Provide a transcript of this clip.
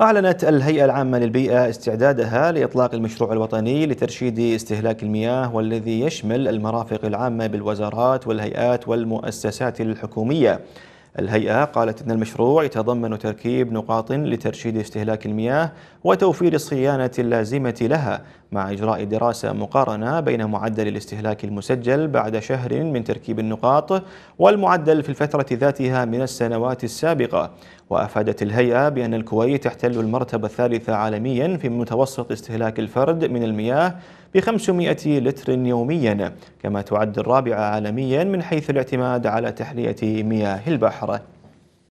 أعلنت الهيئة العامة للبيئة استعدادها لإطلاق المشروع الوطني لترشيد استهلاك المياه والذي يشمل المرافق العامة بالوزارات والهيئات والمؤسسات الحكومية الهيئة قالت أن المشروع يتضمن تركيب نقاط لترشيد استهلاك المياه وتوفير الصيانة اللازمة لها مع إجراء دراسة مقارنة بين معدل الاستهلاك المسجل بعد شهر من تركيب النقاط والمعدل في الفترة ذاتها من السنوات السابقة وأفادت الهيئة بأن الكويت تحتل المرتبة الثالثة عالميا في متوسط استهلاك الفرد من المياه ب 500 لتر يوميا كما تعد الرابعة عالميا من حيث الاعتماد على تحلية مياه البحر